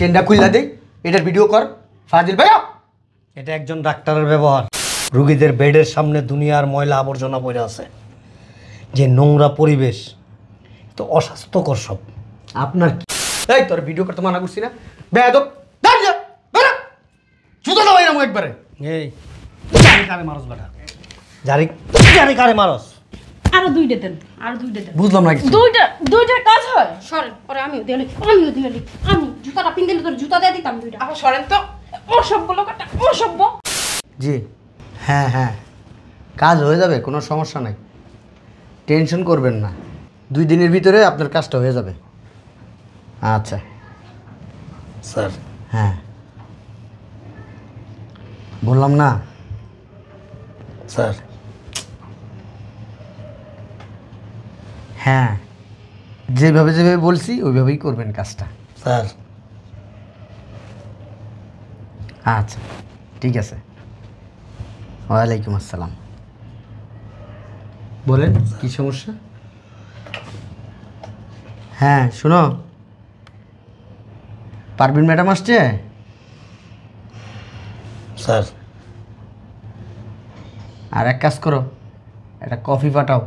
চেনটা খুললা দে এটার ভিডিও কর ফাজিল ভাই এটা একজন ডাক্তারের ব্যবহার রুগীদের বেডের সামনে দুনিয়ার ময়লা আবর্জনা পড়ে আছে যে নোংরা পরিবেশ তো অস্বাস্থ্যকর সব আপনার এই তোর ভিডিও করতে মানা করছি না বেদক দাঁড়িয়ে বেড়া জুতো একবারে এই কারে মারস বেটা কারে মারস আরো দুইটা দেন আরো দুইটা দেন বুঝলাম না কিছু দুইটা দুইটা কাজ হয় সরেন পরে আমিও দিয়ে আমিও দিয়ে আমি জুতাটা পিন দিলে তোর জুতা দিয়ে দিতাম দুইটা আবার সরেন তো অসভ্য লোকটা অসভ্য জি হ্যাঁ হ্যাঁ কাজ হয়ে যাবে কোনো সমস্যা নাই টেনশন করবেন না দুই দিনের ভিতরে আপনার কাজটা হয়ে যাবে আচ্ছা স্যার হ্যাঁ বললাম না স্যার হ্যাঁ যেভাবে যেভাবে বলছি ওইভাবেই করবেন কাজটা স্যার আচ্ছা ঠিক আছে ওয়ালাইকুম আসসালাম বলেন কি সমস্যা হ্যাঁ শোনো পারবিন ম্যাডাম আসছে স্যার আর এক কাজ করো একটা কফি পাঠাও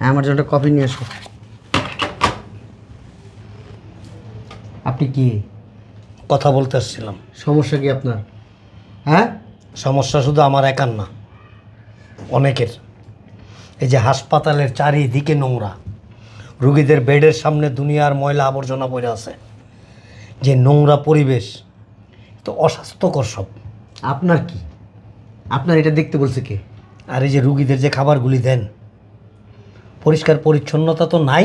হ্যাঁ আমার জন্য কফি নিয়ে আসো আপনি কি কথা বলতে আসছিলাম সমস্যা কি আপনার হ্যাঁ সমস্যা শুধু আমার একার না অনেকের এই যে হাসপাতালের চারিদিকে নোংরা রুগীদের বেডের সামনে দুনিয়ার ময়লা আবর্জনা পড়ে আছে যে নোংরা পরিবেশ তো অস্বাস্থ্যকর সব আপনার কি আপনার এটা দেখতে বলছে কে আর এই যে রুগীদের যে খাবারগুলি দেন পরিষ্কার পরিচ্ছন্নতা তো নাই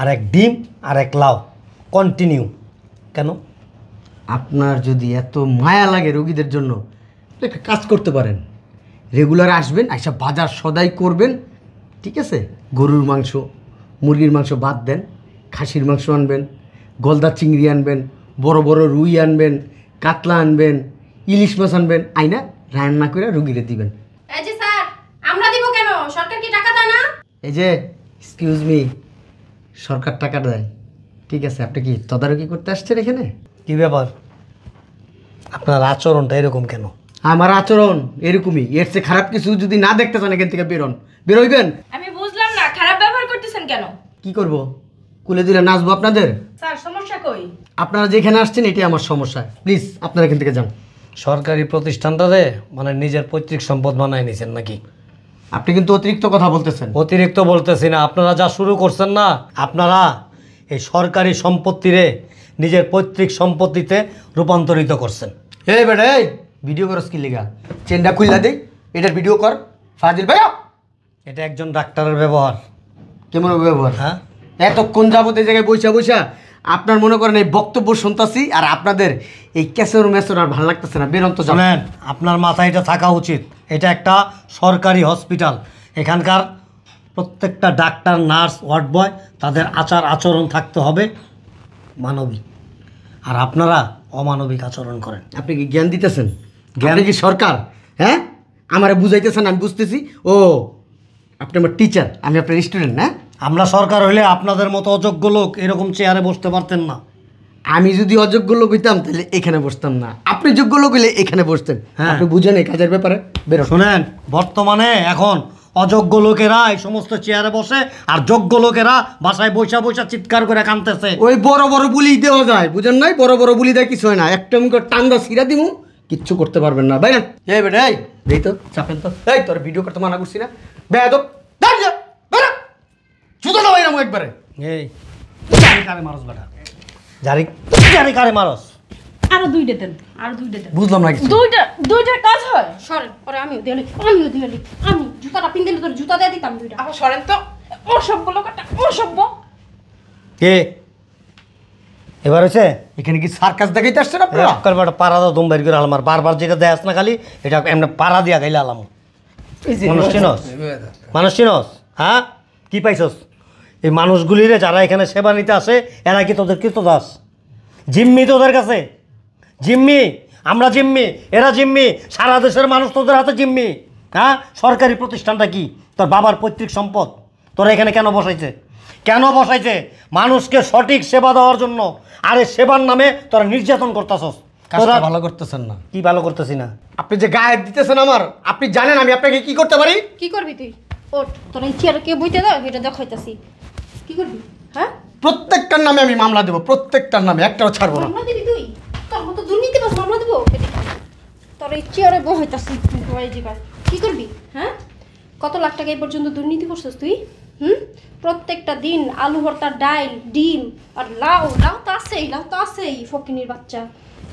আর এক ডিম আর এক লাউ কন্টিনিউ কেন আপনার যদি এত মায়া লাগে রোগীদের জন্য একটা কাজ করতে পারেন রেগুলার আসবেন আচ্ছা বাজার সদাই করবেন ঠিক আছে গরুর মাংস মুরগির মাংস বাদ দেন খাসির মাংস আনবেন গলদা চিংড়ি আনবেন বড় বড় রুই আনবেন কাতলা আনবেন ইলিশ মাছ আনবেন আইনা রান্না করে রুগীরে দিবেন এই যে এক্সকিউজ মি সরকার টাকা দেয় ঠিক আছে আপনি কি তদারকি করতে আসছেন এখানে কি ব্যাপার আপনার আচরণটা এরকম কেন আমার আচরণ এরকমই এর চেয়ে খারাপ কিছু যদি না দেখতে চান এখান থেকে বেরোন বেরোইবেন আমি বুঝলাম না খারাপ ব্যবহার করতেছেন কেন কি করব কুলে দিলে নাচবো আপনাদের স্যার সমস্যা কই আপনারা যেখানে আসছেন এটাই আমার সমস্যা প্লিজ আপনারা এখান থেকে যান সরকারি প্রতিষ্ঠানটাতে মানে নিজের পৈতৃক সম্পদ বানায় নিয়েছেন নাকি আপনি কিন্তু অতিরিক্ত কথা বলতেছেন অতিরিক্ত বলতেছি না আপনারা যা শুরু করছেন না আপনারা এই সরকারি সম্পত্তিরে নিজের পৈতৃক সম্পত্তিতে রূপান্তরিত করছেন এই বেটে এই ভিডিও করস কি লেগা চেনটা খুললা দে এটার ভিডিও কর ফাজিল ভাই এটা একজন ডাক্তারের ব্যবহার কেমন ব্যবহার হ্যাঁ এতক্ষণ যাবত এই জায়গায় বৈশা বৈশা আপনার মনে করেন এই বক্তব্য শুনতেছি আর আপনাদের এই ক্যাসের মেসর আর ভালো লাগতেছে না বেরন্ত জানেন আপনার মাথায় এটা থাকা উচিত এটা একটা সরকারি হসপিটাল এখানকার প্রত্যেকটা ডাক্তার নার্স ওয়ার্ড বয় তাদের আচার আচরণ থাকতে হবে মানবিক আর আপনারা অমানবিক আচরণ করেন আপনি কি জ্ঞান দিতেছেন জ্ঞান কি সরকার হ্যাঁ আমার বুঝাইতেছেন আমি বুঝতেছি ও আপনি আমার টিচার আমি আপনার স্টুডেন্ট হ্যাঁ আমরা সরকার হইলে আপনাদের মতো অযোগ্য লোক এরকম চেয়ারে বসতে পারতেন না আমি যদি অযোগ্য লোক হইতাম তাহলে এখানে বসতাম না আপনি যোগ্য লোক হইলে এখানে বসতেন হ্যাঁ আপনি বুঝেন এই কাজের ব্যাপারে বেরো শোনেন বর্তমানে এখন অযোগ্য লোকেরা এই সমস্ত চেয়ারে বসে আর যোগ্য লোকেরা বাসায় বৈশা বৈশা চিৎকার করে কানতেছে ওই বড় বড় বুলি দেওয়া যায় বুঝেন নাই বড় বড় বুলি দেয় কিছু হয় না একটা মুখে টান্দা সিরা দিমু কিচ্ছু করতে পারবেন না ভাই না এই বেটাই এই তো চাপেন তো এই তোর ভিডিও করতে মানা করছি না বেদব দিলাম একবারে এই কারে কারে আরো দেন আরো দেন বুঝলাম না কিছু দুইটা দুইটা কাজ হয় পরে আমি জুতাটা পিন তোর জুতা দিয়ে দিতাম দুইটা আবার সরেন তো কে এবার হচ্ছে এখানে কি সার্কাস দেখাইতে আসছে আপনারা একটা পাড়া দাও দম বাইর করে আলাম আর বারবার যেটা দেয় না খালি এটা এমনি পাড়া দিয়া গাইলে আলাম মানুষ চিনস মানুষ চিনস হ্যাঁ কি পাইছস এই মানুষগুলিরে যারা এখানে সেবা নিতে আসে এরা কি তোদের কৃতদাস জিম্মি তোদের কাছে জিম্মি আমরা জিম্মি এরা জিম্মি সারা দেশের মানুষ তোদের হাতে জিম্মি হ্যাঁ সরকারি প্রতিষ্ঠানটা কি তোর বাবার পৈতৃক সম্পদ তোরা এখানে কেন বসাইছে কেন বসাইছে মানুষকে সঠিক সেবা দেওয়ার জন্য আর এই সেবার নামে তোরা নির্যাতন করতেছস তোরা ভালো করতেছেন না কি ভালো করতেছি না আপনি যে গায়ে দিতেছেন আমার আপনি জানেন আমি আপনাকে কি করতে পারি কি করবি তুই ওঠ তোর ইচ্ছে আর কে বুঝতে দাও এটা দেখাইতেছি হ্যাঁ প্রত্যেকটার নামে আমি মামলা দেবো প্রত্যেকটার নামে একটাও ছাড়বো না মামলা দিবি তুই দুর্নীতি মামলা হ্যাঁ কত লাখ টাকা এই পর্যন্ত দুর্নীতি করছিস তুই হুম প্রত্যেকটা দিন আলু ভর্তা ডিম আর লাউ লাউ তো আছেই লাউ তো আছেই ফকিনির বাচ্চা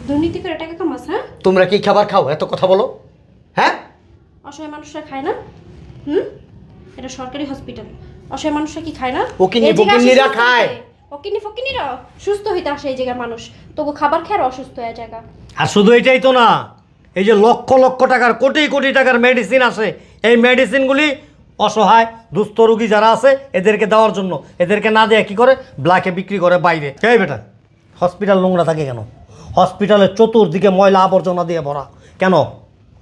দুর্নীতি করে হ্যাঁ তোমরা কি খাবার খাও এত কথা বলো হ্যাঁ অসহায় মানুষরা খায় না হুম এটা সরকারি হসপিটাল অসহায় মানুষরা কি খায় না ওকিনি বকিনিরা খায় ওকিনি ফকিনিরা সুস্থ হইতে আসে এই জায়গার মানুষ তবু খাবার খেয়ে অসুস্থ হয়ে জায়গা আর শুধু এটাই তো না এই যে লক্ষ লক্ষ টাকার কোটি কোটি টাকার মেডিসিন আছে এই মেডিসিনগুলি অসহায় দুস্থ রুগী যারা আছে এদেরকে দেওয়ার জন্য এদেরকে না দেয়া কি করে ব্ল্যাকে বিক্রি করে বাইরে কে বেটা হসপিটাল নোংরা থাকে কেন হসপিটালের চতুর্দিকে ময়লা আবর্জনা দিয়ে ভরা কেন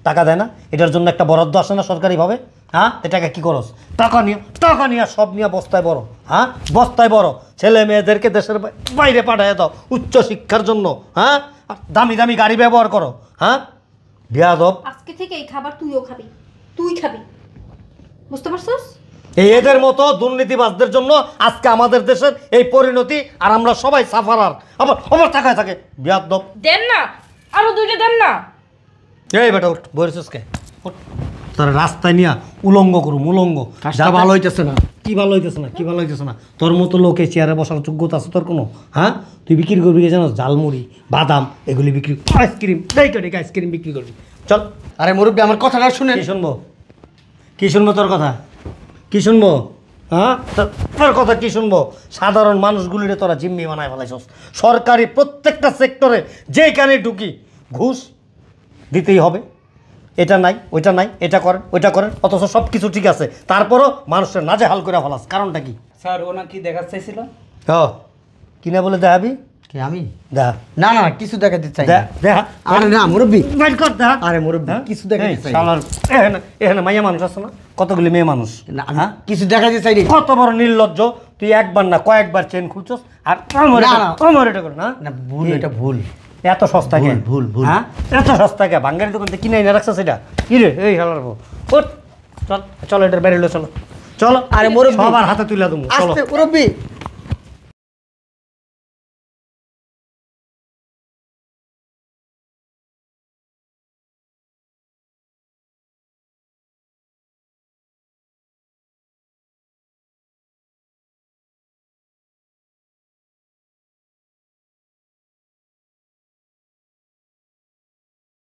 টাকা দেয় না এটার জন্য একটা বরাদ্দ আসে না সরকারিভাবে হ্যাঁ এটাকে কী করস টাকা নিয়ে টাকা নিয়ে সব নিয়ে বস্তায় বড় হ্যাঁ বস্তায় বড় ছেলে মেয়েদেরকে দেশের বাইরে পাঠায় দাও উচ্চশিক্ষার জন্য হ্যাঁ দামি দামি গাড়ি ব্যবহার করো হ্যাঁ বিয়াদব আজকে থেকে এই খাবার তুইও খাবি তুই খাবি বুঝতে পারছস এদের মতো দুর্নীতিবাজদের জন্য আজকে আমাদের দেশের এই পরিণতি আর আমরা সবাই সাফারার আবার আবার থাকায় থাকে বিয়াদব দেন না আরো দুইটা দেন না এই বেটা উঠ বইরেছিস কে তার রাস্তায় নিয়া উলঙ্গ করুম উলঙ্গ যা ভালো হইতেছে না কি ভালো হইতেছে না কি ভালো হইতেছে না তোর মতো লোকে চেয়ারে বসার যোগ্যতা আছে তোর কোনো হ্যাঁ তুই বিক্রি করবি কি জানো ঝালমুড়ি বাদাম এগুলি বিক্রি আইসক্রিম দেখ তো আইসক্রিম বিক্রি করবি চল আরে মুরব্বী আমার কথাটা শুনে কি শুনবো কি শুনবো তোর কথা কি শুনবো হ্যাঁ তোর কথা কি শুনবো সাধারণ মানুষগুলিরে তোরা জিম্মি বানায় ফেলাইছস সরকারি প্রত্যেকটা সেক্টরে যেখানে ঢুকি ঘুষ দিতেই হবে এটা নাই ওইটা নাই এটা করেন ওইটা করেন অথচ সব কিছু ঠিক আছে তারপরও মানুষের নাজে হাল করে ফেলাস কারণটা কি স্যার ওনা কি দেখা চাইছিল কিনা বলে দেখাবি কি আমি দেখা না না কিছু চাই দেখা আরে না মুরব্বী আরে মুরব্বী হ্যাঁ? কিছু দেখাতে চাই এখানে মাইয়া মানুষ আছে না কতগুলি মেয়ে মানুষ না কিছু দিতে চাই কত বড় নির্লজ্জ তুই একবার না কয়েকবার চেন খুলছস আর এটা না ভুল এটা ভুল এত সস্তা কে ভুল ভুল হ্যাঁ এত কে বাঙ্গালি দোকান থেকে কিনে এনে রাখছো সেটা কি রে এই বউ ও চল চলো এটার বেরিয়ে চলো চলো আরে মোর সবার হাতে তুলে দেবো চলো মুরব্বী